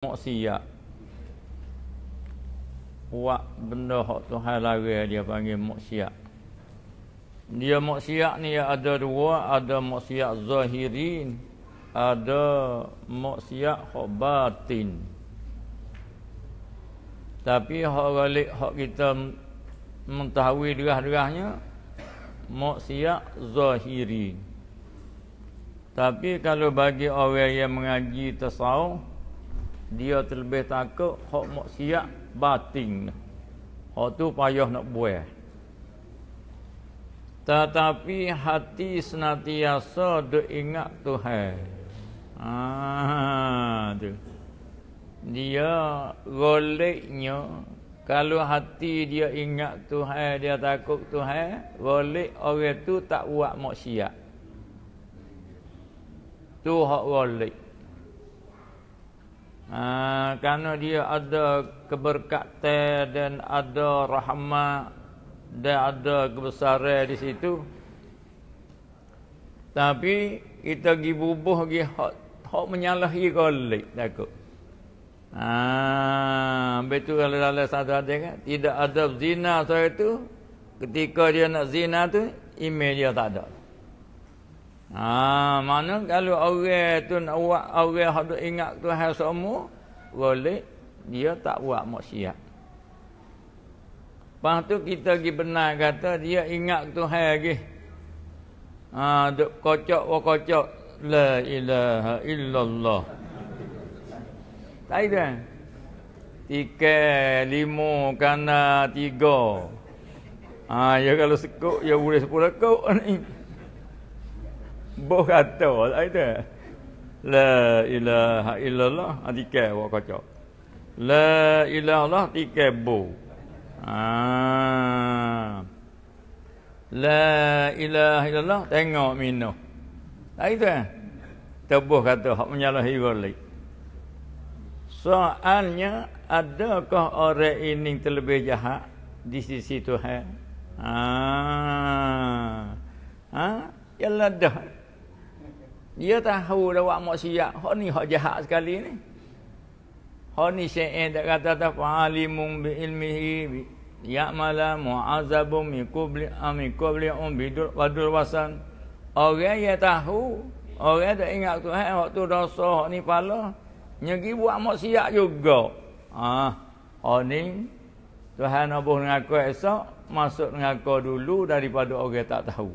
maksiat buat benda hak Tuhan larang dia panggil maksiat dia maksiat ni ada dua ada maksiat zahirin ada maksiat hak batin tapi hak galik hak kita mentahui derah-derahnya maksiat zahirin tapi kalau bagi orang yang mengaji tasawuf dia terlebih takut hok maksiat batin hok tu payah nak buat tetapi hati senantiasa de ingat Tuhan ah tu dia goleknya kalau hati dia ingat Tuhan dia takut Tuhan golek orang tu tak buat maksiat tu hok golek Ha, kerana dia ada keberkatan dan ada rahmat dan ada kebesaran di situ. Tapi kita pergi bubuh pergi hak, hak menyalahi kolik takut. Ah, ha, betul kalau dalam satu hadis kan tidak ada zina saya itu ketika dia nak zina tu email dia tak ada. Ha, mana kalau orang tu nak buat orang hendak ingat Tuhan semua boleh dia tak buat maksiat. Lepas tu kita pergi benar kata dia ingat Tuhan lagi. Ha, duk kocok wa kocok la ilaha illallah. Tak Tiga, lima, kanan, tiga. Ha, ya kalau sekut, ya boleh sepuluh kau ni. Boh kata lah itu. La ilaha illallah atika ha, wa kaca. La ilaha illallah tika bo. Ah. La ilaha illallah tengok minum. Lah itu kan. kata hak menyalahi wali. Soalnya adakah orang ini terlebih jahat di sisi Tuhan? Ah. Ha? Ah. Ya dah. Dia tahu dah buat maksiat. Hak ni hak jahat sekali ni. Hak ni syair eh, tak kata tak fa'alimun bi ilmihi bi ya'mala mu'azabun mi kubli ami ah, kubli um bidul wadul wasan. Orang yang tahu, orang tak ingat tuhan waktu dosa, hak ni pala. Nyegi buat maksiat juga. Ah, hak Tuhan abuh dengan aku esok masuk dengan aku dulu daripada orang tak tahu.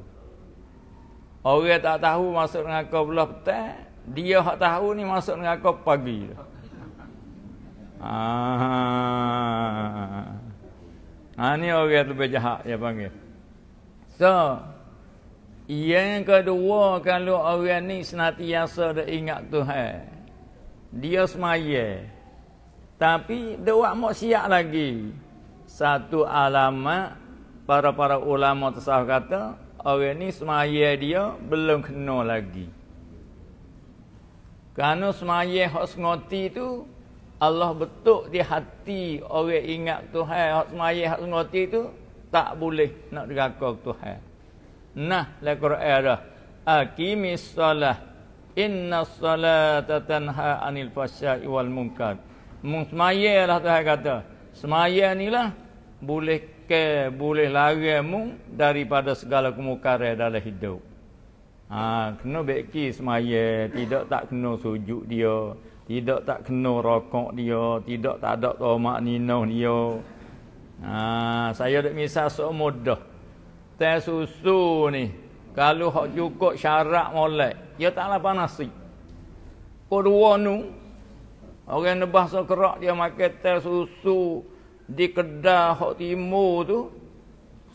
Orang tak tahu masuk neraka belah petang, dia hak tahu ni masuk neraka pagi. Ah. Ha ni orang lebih jahat dia panggil. So yang kedua kalau orang ni senantiasa dia ingat Tuhan. Dia semaya. Tapi dia buat maksiat lagi. Satu alamat para-para ulama tersahur kata, Orang ni semaya dia belum kena lagi. Kerana semaya hak sengoti tu Allah betuk di hati orang ingat Tuhan hak semaya hak sengoti tu tak boleh nak dekat Tuhan. Nah, la Quran dah. Aqimis solah. Innas solata tanha 'anil fasya wal munkar. Mung lah Tuhan kata. Semaya ni lah boleh ke boleh larimu daripada segala kemukaran dalam hidup. Ha, kena beki semaya, tidak tak kena sujud dia, tidak tak kena rokok dia, tidak tak ada tomak nino dia. Ha, saya dah misal seumur dah. Teh susu ni, kalau hak cukup syarat molek, dia taklah panas. Kedua ni, orang nebah bahasa kerak dia makan teh susu, di kedah hok timur tu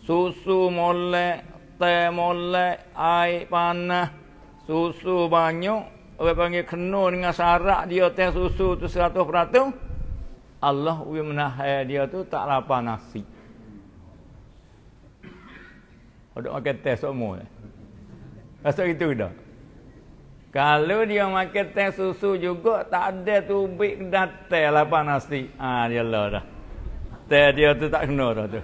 susu molek teh molek air panas susu banyak orang panggil kenu dengan sarak dia teh susu tu seratus peratus Allah ui menahai dia tu tak lapar nasi Orang makan teh semua eh? Rasa itu dah kalau dia makan teh susu juga tak ada tubik dah teh lapar nasi. Ah ha, dia lah dah. Teh dia tu tak kena dah tu.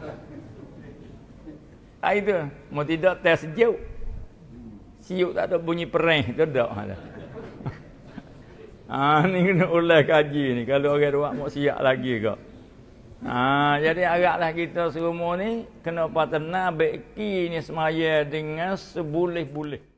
Ha, itu. Mau tidak test sejuk. Siuk tak ada bunyi perih. Itu tak. Ha, ni kena ulas kaji ni. Kalau orang ruak mau siap lagi ke. Ha, jadi agaklah kita semua ni. Kena patah nabek ni semaya dengan sebulih-bulih.